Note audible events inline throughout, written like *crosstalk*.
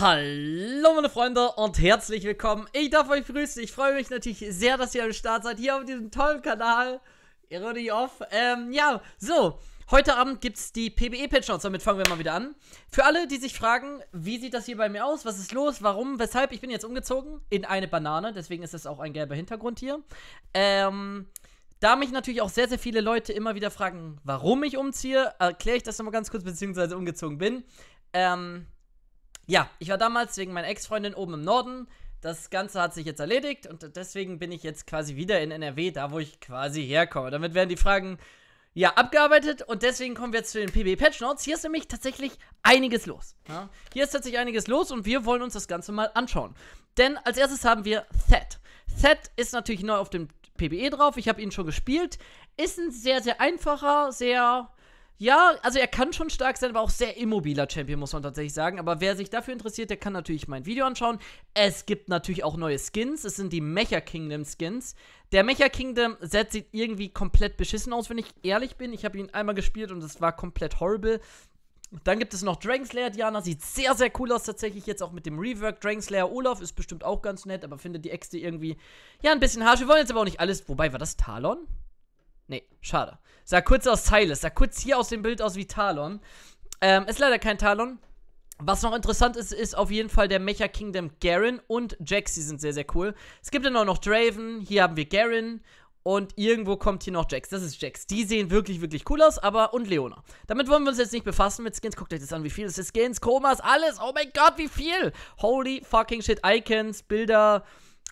Hallo meine Freunde und herzlich willkommen. Ich darf euch grüßen. Ich freue mich natürlich sehr, dass ihr am Start seid, hier auf diesem tollen Kanal. Ironie off. Ähm, ja, so. Heute Abend gibt es die PBE-Patch-Notes, damit fangen wir mal wieder an. Für alle, die sich fragen, wie sieht das hier bei mir aus, was ist los, warum, weshalb, ich bin jetzt umgezogen in eine Banane, deswegen ist das auch ein gelber Hintergrund hier. Ähm, da mich natürlich auch sehr, sehr viele Leute immer wieder fragen, warum ich umziehe, erkläre ich das nochmal ganz kurz, beziehungsweise umgezogen bin. Ähm, ja, ich war damals wegen meiner Ex-Freundin oben im Norden. Das Ganze hat sich jetzt erledigt und deswegen bin ich jetzt quasi wieder in NRW, da wo ich quasi herkomme. Damit werden die Fragen ja abgearbeitet und deswegen kommen wir jetzt zu den PB Patch Notes. Hier ist nämlich tatsächlich einiges los. Ja? Hier ist tatsächlich einiges los und wir wollen uns das Ganze mal anschauen. Denn als erstes haben wir Thet. Thet ist natürlich neu auf dem PBE drauf. Ich habe ihn schon gespielt. Ist ein sehr, sehr einfacher, sehr ja, also er kann schon stark sein, aber auch sehr immobiler Champion, muss man tatsächlich sagen. Aber wer sich dafür interessiert, der kann natürlich mein Video anschauen. Es gibt natürlich auch neue Skins. Es sind die Mecha Kingdom Skins. Der Mecha Kingdom Set sieht irgendwie komplett beschissen aus, wenn ich ehrlich bin. Ich habe ihn einmal gespielt und es war komplett horrible. Dann gibt es noch Dragonslayer Diana, sieht sehr, sehr cool aus tatsächlich jetzt auch mit dem Rework. Dragonslayer Olaf ist bestimmt auch ganz nett, aber findet die Äxte irgendwie, ja, ein bisschen harsch. Wir wollen jetzt aber auch nicht alles, wobei war das Talon? Nee, schade. Sah kurz aus Silas, sah kurz hier aus dem Bild aus wie Talon. Ähm, ist leider kein Talon. Was noch interessant ist, ist auf jeden Fall der Mecha Kingdom Garen und Jax. Die sind sehr, sehr cool. Es gibt dann auch noch Draven, hier haben wir Garen und irgendwo kommt hier noch Jax. Das ist Jax. Die sehen wirklich, wirklich cool aus, aber und Leona. Damit wollen wir uns jetzt nicht befassen mit Skins. Guckt euch das an, wie viel es ist. Skins, Komas, alles. Oh mein Gott, wie viel. Holy fucking shit. Icons, Bilder,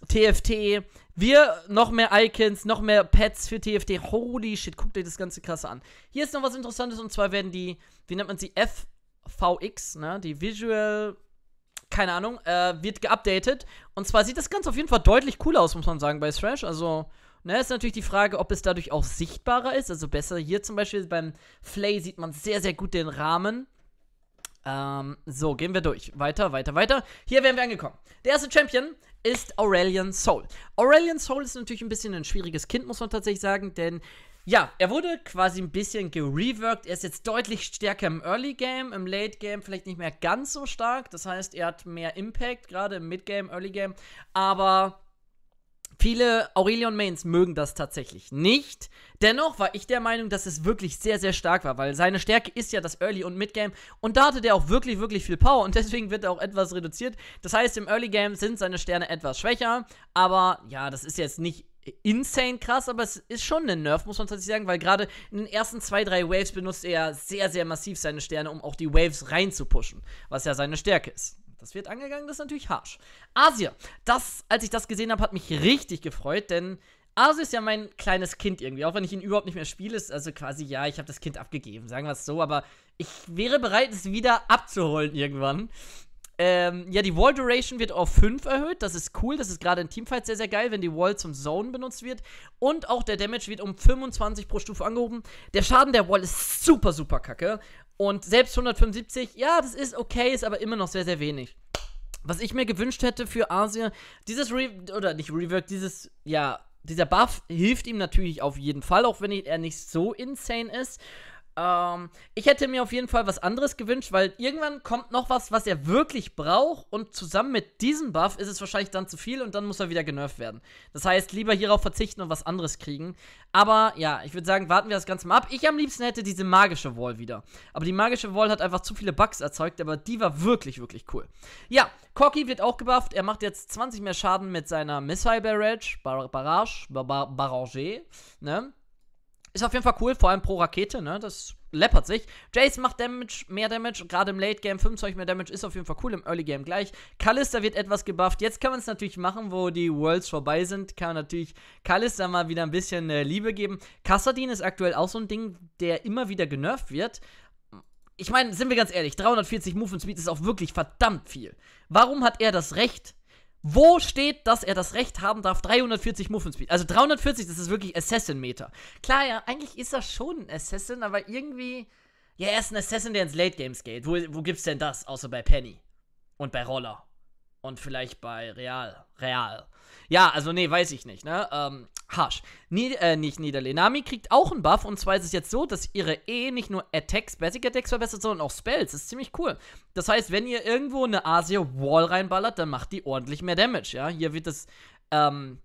TFT, wir noch mehr Icons, noch mehr Pets für TFT. Holy shit, guckt euch das ganze krasse an. Hier ist noch was Interessantes und zwar werden die, wie nennt man sie, FVX, ne? Die Visual keine Ahnung, äh, wird geupdatet. Und zwar sieht das Ganze auf jeden Fall deutlich cooler aus, muss man sagen, bei Thrash. Also, ne, ist natürlich die Frage, ob es dadurch auch sichtbarer ist. Also besser hier zum Beispiel beim Flay sieht man sehr, sehr gut den Rahmen. Ähm, so, gehen wir durch. Weiter, weiter, weiter. Hier wären wir angekommen. Der erste Champion ist Aurelian Soul. Aurelian Soul ist natürlich ein bisschen ein schwieriges Kind, muss man tatsächlich sagen, denn ja, er wurde quasi ein bisschen gereworked. Er ist jetzt deutlich stärker im Early Game, im Late Game vielleicht nicht mehr ganz so stark. Das heißt, er hat mehr Impact, gerade im Mid Game, Early Game. Aber Viele Aurelion Mains mögen das tatsächlich nicht. Dennoch war ich der Meinung, dass es wirklich sehr, sehr stark war, weil seine Stärke ist ja das Early- und Mid-Game und da hatte der auch wirklich, wirklich viel Power und *laughs* deswegen wird er auch etwas reduziert. Das heißt, im Early-Game sind seine Sterne etwas schwächer, aber ja, das ist jetzt nicht insane krass, aber es ist schon ein Nerf, muss man tatsächlich sagen, weil gerade in den ersten zwei, drei Waves benutzt er sehr, sehr massiv seine Sterne, um auch die Waves reinzupuschen, was ja seine Stärke ist. Das wird angegangen, das ist natürlich harsch. Asia, das, als ich das gesehen habe, hat mich richtig gefreut, denn Asia ist ja mein kleines Kind irgendwie, auch wenn ich ihn überhaupt nicht mehr spiele, ist also quasi, ja, ich habe das Kind abgegeben, sagen wir es so, aber ich wäre bereit, es wieder abzuholen irgendwann. Ähm, ja, die Wall Duration wird auf 5 erhöht. Das ist cool. Das ist gerade in Teamfights sehr, sehr geil, wenn die Wall zum Zone benutzt wird. Und auch der Damage wird um 25 pro Stufe angehoben. Der Schaden der Wall ist super, super kacke. Und selbst 175, ja, das ist okay, ist aber immer noch sehr, sehr wenig. Was ich mir gewünscht hätte für Asia, dieses Re oder nicht Rework, dieses, ja, dieser Buff hilft ihm natürlich auf jeden Fall, auch wenn er nicht so insane ist. Ähm, ich hätte mir auf jeden Fall was anderes gewünscht, weil irgendwann kommt noch was, was er wirklich braucht und zusammen mit diesem Buff ist es wahrscheinlich dann zu viel und dann muss er wieder genervt werden. Das heißt, lieber hierauf verzichten und was anderes kriegen. Aber ja, ich würde sagen, warten wir das Ganze mal ab. Ich am liebsten hätte diese magische Wall wieder. Aber die magische Wall hat einfach zu viele Bugs erzeugt, aber die war wirklich, wirklich cool. Ja, Corky wird auch gebufft. Er macht jetzt 20 mehr Schaden mit seiner Missile Barrage, Barrage. Barrage, Barrage, ne? Ist auf jeden Fall cool, vor allem pro Rakete, ne? Das läppert sich. Jace macht Damage, mehr Damage, gerade im Late Game 5 Zeug mehr Damage ist auf jeden Fall cool, im Early Game gleich. Kalista wird etwas gebufft. Jetzt kann man es natürlich machen, wo die Worlds vorbei sind, kann man natürlich Kalista mal wieder ein bisschen äh, Liebe geben. Kassadin ist aktuell auch so ein Ding, der immer wieder genervt wird. Ich meine, sind wir ganz ehrlich, 340 Move und Speed ist auch wirklich verdammt viel. Warum hat er das Recht, wo steht, dass er das Recht haben darf, 340 Movement Speed? Also 340, das ist wirklich Assassin-Meter. Klar, ja, eigentlich ist er schon ein Assassin, aber irgendwie. Ja, er ist ein Assassin, der ins Late Games geht. Wo, wo gibt's denn das, außer bei Penny? Und bei Roller und vielleicht bei Real. Real. Ja, also nee, weiß ich nicht, ne? Ähm, Hasch. Nie, äh, nicht Niederle. Nami kriegt auch einen Buff und zwar ist es jetzt so, dass ihre E nicht nur Attacks, Basic Attacks verbessert, sondern auch Spells. Das ist ziemlich cool. Das heißt, wenn ihr irgendwo eine Asia Wall reinballert, dann macht die ordentlich mehr Damage, ja? Hier wird das ähm,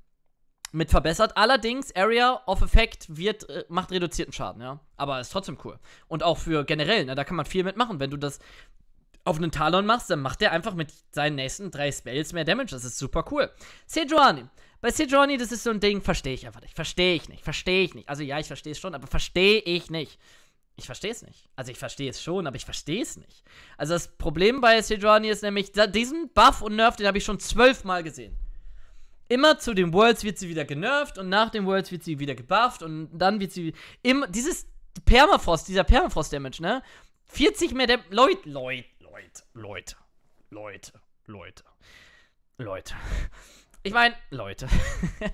mit verbessert. Allerdings, Area of Effect wird, äh, macht reduzierten Schaden, ja? Aber ist trotzdem cool. Und auch für generell, ne? Da kann man viel mitmachen, wenn du das auf einen Talon machst, dann macht er einfach mit seinen nächsten drei Spells mehr Damage. Das ist super cool. Sejuani. Bei Sejuani, das ist so ein Ding, verstehe ich einfach nicht. Verstehe ich nicht. Verstehe ich nicht. Also ja, ich verstehe es schon, aber verstehe ich nicht. Ich verstehe es nicht. Also ich verstehe es schon, aber ich verstehe es nicht. Also das Problem bei Sejuani ist nämlich, diesen Buff und Nerf, den habe ich schon zwölfmal gesehen. Immer zu den Worlds wird sie wieder genervt und nach den Worlds wird sie wieder gebufft und dann wird sie immer dieses Permafrost, dieser Permafrost Damage, ne? 40 mehr Damage. Leute, Leute, Leute, Leute, Leute, Leute, Leute. Ich meine, Leute.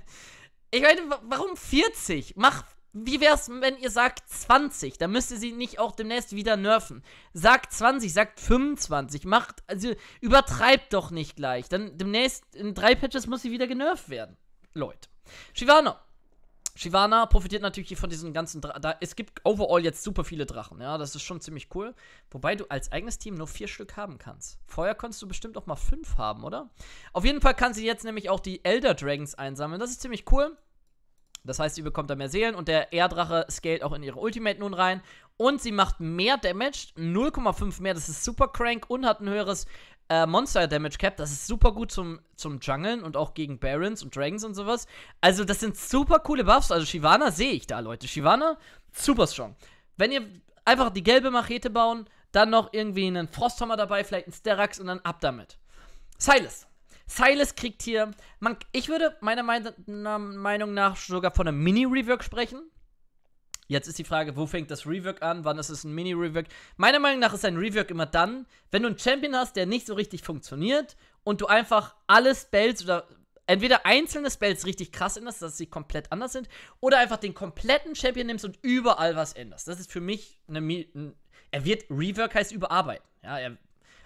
*laughs* ich meine, warum 40? Mach, wie wär's, wenn ihr sagt 20? Dann müsst ihr sie nicht auch demnächst wieder nerven. Sagt 20, sagt 25. Macht, also übertreibt doch nicht gleich. Dann demnächst in drei Patches muss sie wieder genervt werden. Leute. Shivano, Shivana profitiert natürlich von diesen ganzen Dra da Es gibt overall jetzt super viele Drachen, ja, das ist schon ziemlich cool. Wobei du als eigenes Team nur vier Stück haben kannst. Vorher konntest du bestimmt auch mal fünf haben, oder? Auf jeden Fall kann sie jetzt nämlich auch die Elder Dragons einsammeln. Das ist ziemlich cool. Das heißt, sie bekommt da mehr Seelen und der Erdrache scaled auch in ihre Ultimate nun rein. Und sie macht mehr Damage, 0,5 mehr, das ist super crank und hat ein höheres äh, Monster Damage Cap. Das ist super gut zum, zum Jungeln und auch gegen Barons und Dragons und sowas. Also, das sind super coole Buffs. Also, Shivana sehe ich da, Leute. Shivana, super strong. Wenn ihr einfach die gelbe Machete bauen, dann noch irgendwie einen Frosthammer dabei, vielleicht einen Sterax und dann ab damit. Silas. Silas kriegt hier, man, ich würde meiner Meinung nach sogar von einem Mini-Rework sprechen. Jetzt ist die Frage, wo fängt das Rework an? Wann ist es ein Mini-Rework? Meiner Meinung nach ist ein Rework immer dann, wenn du einen Champion hast, der nicht so richtig funktioniert und du einfach alle Spells oder entweder einzelne Spells richtig krass änderst, dass sie komplett anders sind, oder einfach den kompletten Champion nimmst und überall was änderst. Das ist für mich eine. Mi er wird Rework heißt überarbeiten. Ja, er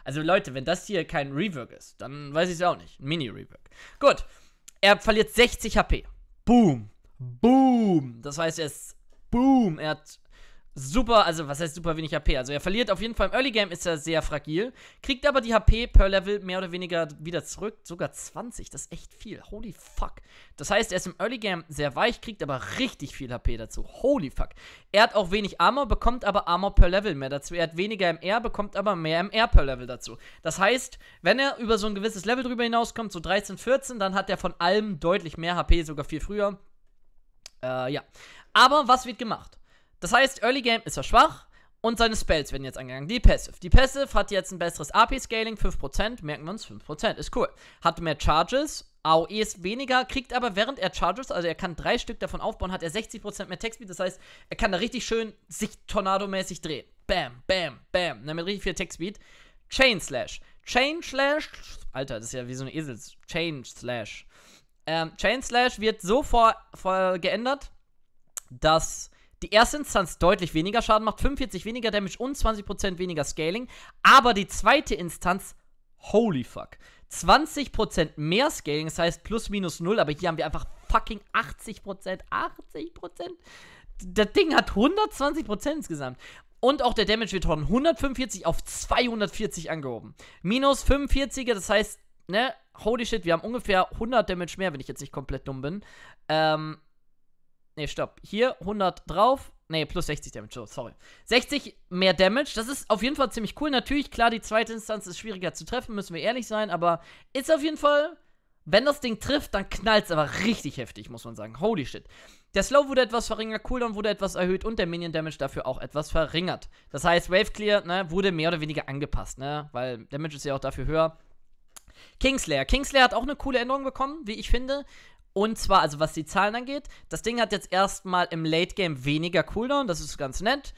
also Leute, wenn das hier kein Rework ist, dann weiß ich es auch nicht. Ein Mini-Rework. Gut. Er verliert 60 HP. Boom. Boom. Das heißt, er ist Boom. Er hat super, also was heißt super wenig HP? Also er verliert auf jeden Fall im Early Game, ist er sehr fragil, kriegt aber die HP per Level mehr oder weniger wieder zurück, sogar 20, das ist echt viel, holy fuck. Das heißt, er ist im Early Game sehr weich, kriegt aber richtig viel HP dazu, holy fuck. Er hat auch wenig Armor, bekommt aber Armor per Level mehr dazu, er hat weniger MR, bekommt aber mehr MR per Level dazu. Das heißt, wenn er über so ein gewisses Level drüber hinauskommt, so 13, 14, dann hat er von allem deutlich mehr HP, sogar viel früher. Äh, ja. Aber was wird gemacht? Das heißt, Early Game ist er schwach und seine Spells werden jetzt angegangen. Die Passive. Die Passive hat jetzt ein besseres AP-Scaling, 5%, merken wir uns, 5%, ist cool. Hat mehr Charges, AOE ist weniger, kriegt aber während er Charges, also er kann drei Stück davon aufbauen, hat er 60% mehr Tech-Speed, das heißt, er kann da richtig schön sich Tornado-mäßig drehen. Bam, bam, bam, damit ne, richtig viel Textbeat. Chain Slash. Chain Slash, Alter, das ist ja wie so ein Esels. Chain Slash. Ähm, Chain Slash wird so vor, vor geändert, dass die erste Instanz deutlich weniger Schaden macht, 45 weniger Damage und 20% weniger Scaling, aber die zweite Instanz, holy fuck, 20% mehr Scaling, das heißt plus minus null, aber hier haben wir einfach fucking 80%, 80%. Das Ding hat 120% insgesamt. Und auch der Damage wird von 145 auf 240 angehoben. Minus 45er, das heißt, ne, holy shit, wir haben ungefähr 100 Damage mehr, wenn ich jetzt nicht komplett dumm bin. Ähm, Ne, stopp. Hier 100 drauf. Ne, plus 60 Damage. Oh, sorry. 60 mehr Damage. Das ist auf jeden Fall ziemlich cool. Natürlich, klar, die zweite Instanz ist schwieriger zu treffen, müssen wir ehrlich sein. Aber ist auf jeden Fall, wenn das Ding trifft, dann knallt es aber richtig heftig, muss man sagen. Holy shit. Der Slow wurde etwas verringert, Cooldown wurde etwas erhöht und der Minion Damage dafür auch etwas verringert. Das heißt, Wave Clear ne, wurde mehr oder weniger angepasst, ne, weil Damage ist ja auch dafür höher. Kingslayer. Kingslayer hat auch eine coole Änderung bekommen, wie ich finde. Und zwar, also was die Zahlen angeht, das Ding hat jetzt erstmal im Late Game weniger Cooldown, das ist ganz nett.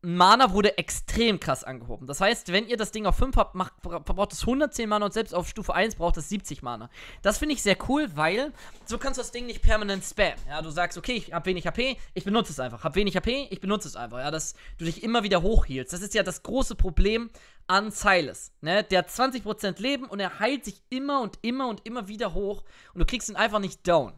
Mana wurde extrem krass angehoben. Das heißt, wenn ihr das Ding auf 5 habt, macht, verbraucht es 110 Mana und selbst auf Stufe 1 braucht es 70 Mana. Das finde ich sehr cool, weil so kannst du das Ding nicht permanent spammen. Ja, du sagst, okay, ich habe wenig HP, ich benutze es einfach. Hab wenig HP, ich benutze es einfach. Ja, dass du dich immer wieder hochhielst. Das ist ja das große Problem an Silas. Ne? Der hat 20% Leben und er heilt sich immer und immer und immer wieder hoch und du kriegst ihn einfach nicht down.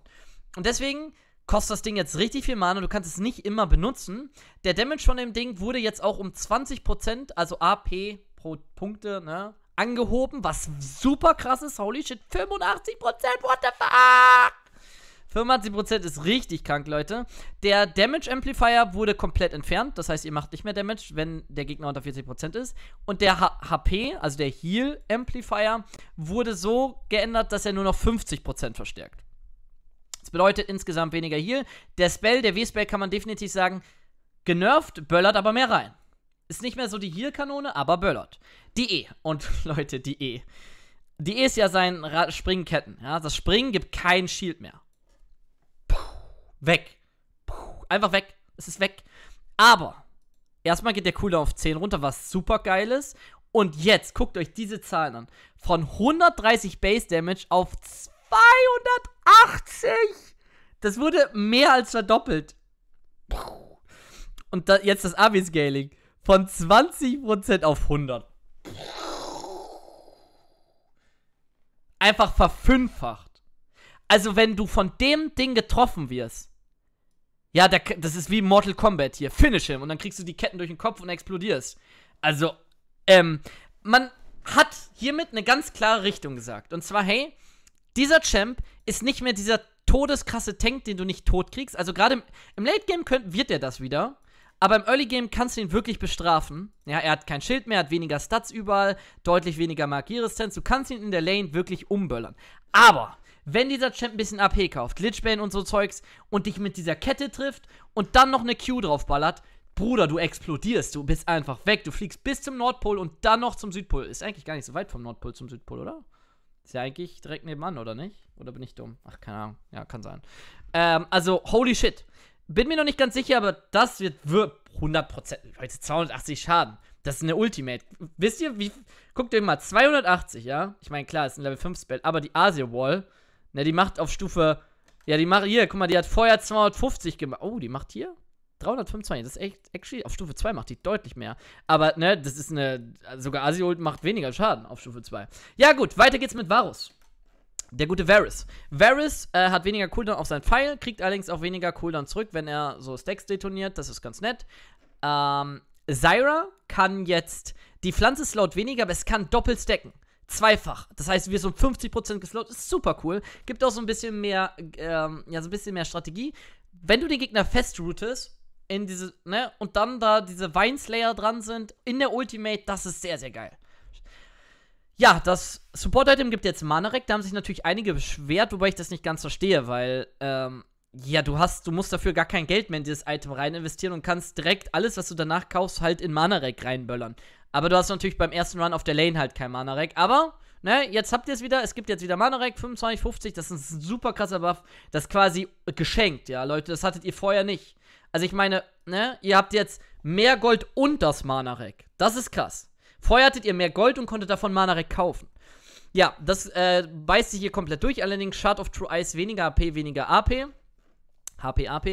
Und deswegen kostet das Ding jetzt richtig viel Mana, du kannst es nicht immer benutzen. Der Damage von dem Ding wurde jetzt auch um 20%, also AP pro Punkte, ne, angehoben, was super krass ist. Holy shit, 85%, what the fuck? 85% ist richtig krank, Leute. Der Damage Amplifier wurde komplett entfernt. Das heißt, ihr macht nicht mehr Damage, wenn der Gegner unter 40% ist. Und der H HP, also der Heal Amplifier, wurde so geändert, dass er nur noch 50% verstärkt. Das bedeutet insgesamt weniger Heal. Der Spell, der W-Spell kann man definitiv sagen, genervt, böllert aber mehr rein. Ist nicht mehr so die Heal-Kanone, aber böllert. Die E. Und *laughs* Leute, die E. Die E ist ja sein Springketten. Ja? Das Springen gibt kein Shield mehr. Puh, weg. Puh, einfach weg. Es ist weg. Aber erstmal geht der Cooldown auf 10 runter, was super geil ist. Und jetzt guckt euch diese Zahlen an. Von 130 Base Damage auf 2. 280! Das wurde mehr als verdoppelt. Und da, jetzt das Abi-Scaling. Von 20% auf 100. Einfach verfünffacht. Also, wenn du von dem Ding getroffen wirst. Ja, der, das ist wie Mortal Kombat hier. Finish him. Und dann kriegst du die Ketten durch den Kopf und explodierst. Also, ähm, man hat hiermit eine ganz klare Richtung gesagt. Und zwar, hey, dieser Champ ist nicht mehr dieser todeskrasse Tank, den du nicht tot kriegst. Also gerade im, im, Late Game könnt, wird er das wieder. Aber im Early Game kannst du ihn wirklich bestrafen. Ja, er hat kein Schild mehr, hat weniger Stats überall, deutlich weniger Magieresistenz. Du kannst ihn in der Lane wirklich umböllern. Aber wenn dieser Champ ein bisschen AP kauft, Glitchbane und so Zeugs, und dich mit dieser Kette trifft und dann noch eine Q draufballert, Bruder, du explodierst, du bist einfach weg, du fliegst bis zum Nordpol und dann noch zum Südpol. Ist eigentlich gar nicht so weit vom Nordpol zum Südpol, oder? Ist ja eigentlich direkt nebenan, oder nicht? Oder bin ich dumm? Ach, keine Ahnung. Ja, kann sein. Ähm, also, holy shit. Bin mir noch nicht ganz sicher, aber das wird, 100%. Leute, 280 Schaden. Das ist eine Ultimate. Wisst ihr, wie. Guckt euch mal, 280, ja? Ich meine, klar, ist ein Level 5 Spell, aber die Asia Wall, ne, die macht auf Stufe. Ja, die macht hier, guck mal, die hat vorher 250 gemacht. Oh, die macht hier? 325, das ist echt, actually, auf Stufe 2 macht die deutlich mehr. Aber, ne, das ist eine, also sogar Asiult macht weniger Schaden auf Stufe 2. Ja gut, weiter geht's mit Varus. Der gute Varus. Varus äh, hat weniger Cooldown auf seinen Pfeil, kriegt allerdings auch weniger Cooldown zurück, wenn er so Stacks detoniert. Das ist ganz nett. Ähm, Zyra kann jetzt, die Pflanze slowt weniger, aber es kann doppelt stacken. Zweifach. Das heißt, wir sind 50% geslowt. Ist super cool. Gibt auch so ein bisschen mehr, ähm, ja, so ein bisschen mehr Strategie. Wenn du den Gegner festroutest, in diese, ne, und dann da diese Weinslayer dran sind in der Ultimate, das ist sehr, sehr geil. Ja, das Support-Item gibt jetzt Manarek, da haben sich natürlich einige beschwert, wobei ich das nicht ganz verstehe, weil, ähm, ja, du hast, du musst dafür gar kein Geld mehr in dieses Item rein investieren und kannst direkt alles, was du danach kaufst, halt in Manarek reinböllern. Aber du hast natürlich beim ersten Run auf der Lane halt kein Manarek, aber, ne, jetzt habt ihr es wieder, es gibt jetzt wieder Manarek 25, 50, das ist ein super krasser Buff, das ist quasi geschenkt, ja, Leute, das hattet ihr vorher nicht. Also ich meine, ne, ihr habt jetzt mehr Gold und das Mana-Rack. Das ist krass. Vorher hattet ihr mehr Gold und konntet davon Mana-Rack kaufen. Ja, das äh, beißt sich hier komplett durch. Allerdings Shard of True Ice, weniger AP, weniger AP. HP, AP.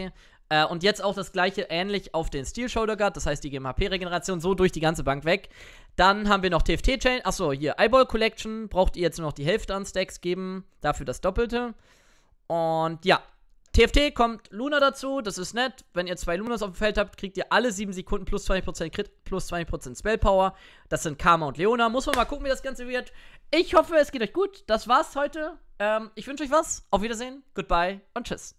Äh, und jetzt auch das gleiche ähnlich auf den Steel Shoulder Guard, das heißt die GMHP-Regeneration so durch die ganze Bank weg. Dann haben wir noch TFT-Chain. Achso, hier Eyeball Collection. Braucht ihr jetzt nur noch die Hälfte an Stacks geben, dafür das Doppelte. Und ja, TFT kommt Luna dazu, das ist nett. Wenn ihr zwei Lunas auf dem Feld habt, kriegt ihr alle 7 Sekunden plus 20% Crit, plus 20% Spellpower. Das sind Karma und Leona. Muss man mal gucken, wie das Ganze wird. Ich hoffe, es geht euch gut. Das war's heute. Ähm, ich wünsche euch was. Auf Wiedersehen, goodbye und tschüss.